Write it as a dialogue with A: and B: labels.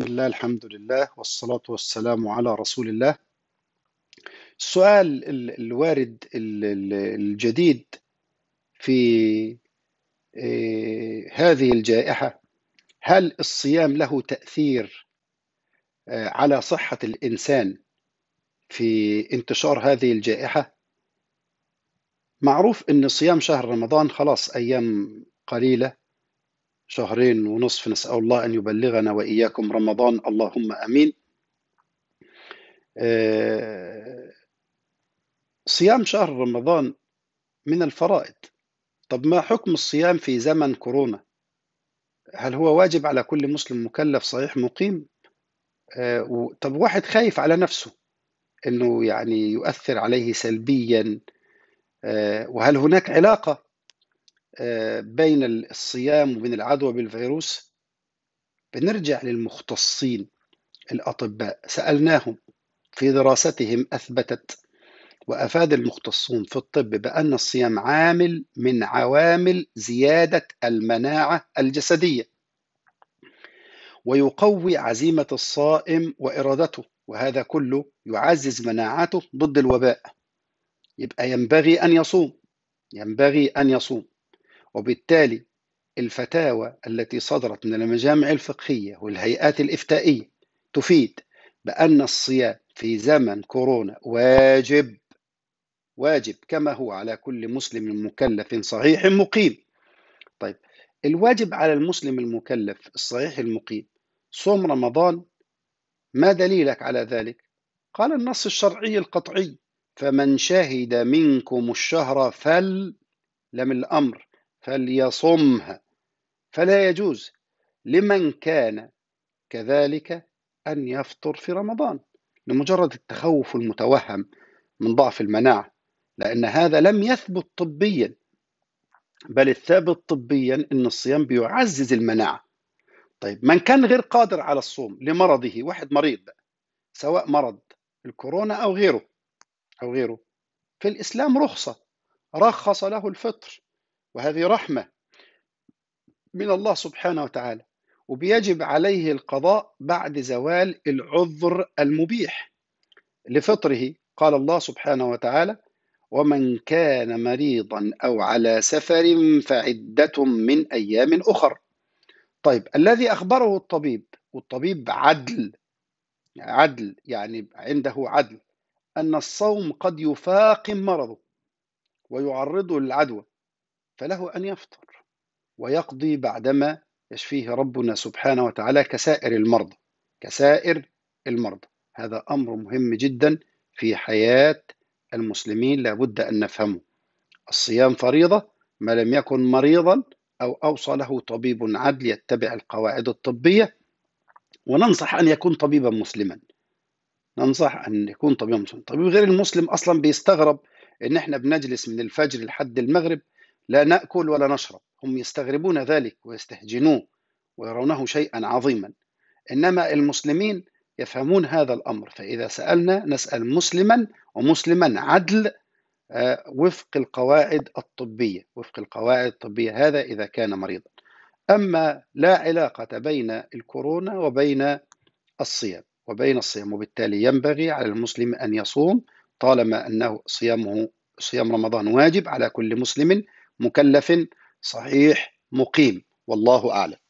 A: بسم الله الحمد لله والصلاة والسلام على رسول الله السؤال الوارد الجديد في آه، هذه الجائحة هل الصيام له تأثير آه، على صحة الإنسان في انتشار هذه الجائحة؟ معروف أن صيام شهر رمضان خلاص أيام قليلة شهرين ونصف نسأل الله أن يبلغنا وإياكم رمضان اللهم أمين آه، صيام شهر رمضان من الفرائض طب ما حكم الصيام في زمن كورونا هل هو واجب على كل مسلم مكلف صحيح مقيم آه، طب واحد خايف على نفسه انه يعني يؤثر عليه سلبيا آه، وهل هناك علاقه بين الصيام وبين العدوى بالفيروس بنرجع للمختصين الأطباء سألناهم في دراستهم أثبتت وأفاد المختصون في الطب بأن الصيام عامل من عوامل زيادة المناعة الجسدية ويقوي عزيمة الصائم وإرادته وهذا كله يعزز مناعته ضد الوباء يبقى ينبغي أن يصوم ينبغي أن يصوم وبالتالي الفتاوى التي صدرت من المجامع الفقهية والهيئات الإفتائية تفيد بأن الصيام في زمن كورونا واجب واجب كما هو على كل مسلم مكلف صحيح مقيم طيب الواجب على المسلم المكلف الصحيح المقيم صوم رمضان ما دليلك على ذلك قال النص الشرعي القطعي فمن شهد منكم الشهر فل لم الأمر فليصمها فلا يجوز لمن كان كذلك أن يفطر في رمضان لمجرد التخوف المتوهم من ضعف المناعة لأن هذا لم يثبت طبيا بل الثابت طبيا أن الصيام بيعزز المناعة طيب من كان غير قادر على الصوم لمرضه واحد مريض بقى سواء مرض الكورونا أو غيره أو غيره في الإسلام رخصة رخص له الفطر وهذه رحمة من الله سبحانه وتعالى وبيجب عليه القضاء بعد زوال العذر المبيح لفطره قال الله سبحانه وتعالى ومن كان مريضا او على سفر فعده من ايام اخر طيب الذي اخبره الطبيب والطبيب عدل عدل يعني عنده عدل ان الصوم قد يفاقم مرضه ويعرضه للعدوى فله أن يفطر ويقضي بعدما يشفيه ربنا سبحانه وتعالى كسائر المرضى كسائر المرضى هذا أمر مهم جدا في حياة المسلمين لابد أن نفهمه الصيام فريضة ما لم يكن مريضا أو أوصى له طبيب عدل يتبع القواعد الطبية وننصح أن يكون طبيبا مسلما ننصح أن يكون طبيبا مسلما طبيب غير المسلم أصلا بيستغرب إن إحنا بنجلس من الفجر لحد المغرب لا ناكل ولا نشرب هم يستغربون ذلك ويستهجنوه ويرونه شيئا عظيما انما المسلمين يفهمون هذا الامر فاذا سالنا نسال مسلما ومسلما عدل آه، وفق القواعد الطبيه وفق القواعد الطبيه هذا اذا كان مريضا اما لا علاقه بين الكورونا وبين الصيام وبين الصيام وبالتالي ينبغي على المسلم ان يصوم طالما انه صيامه صيام رمضان واجب على كل مسلم مكلف صحيح مقيم والله اعلم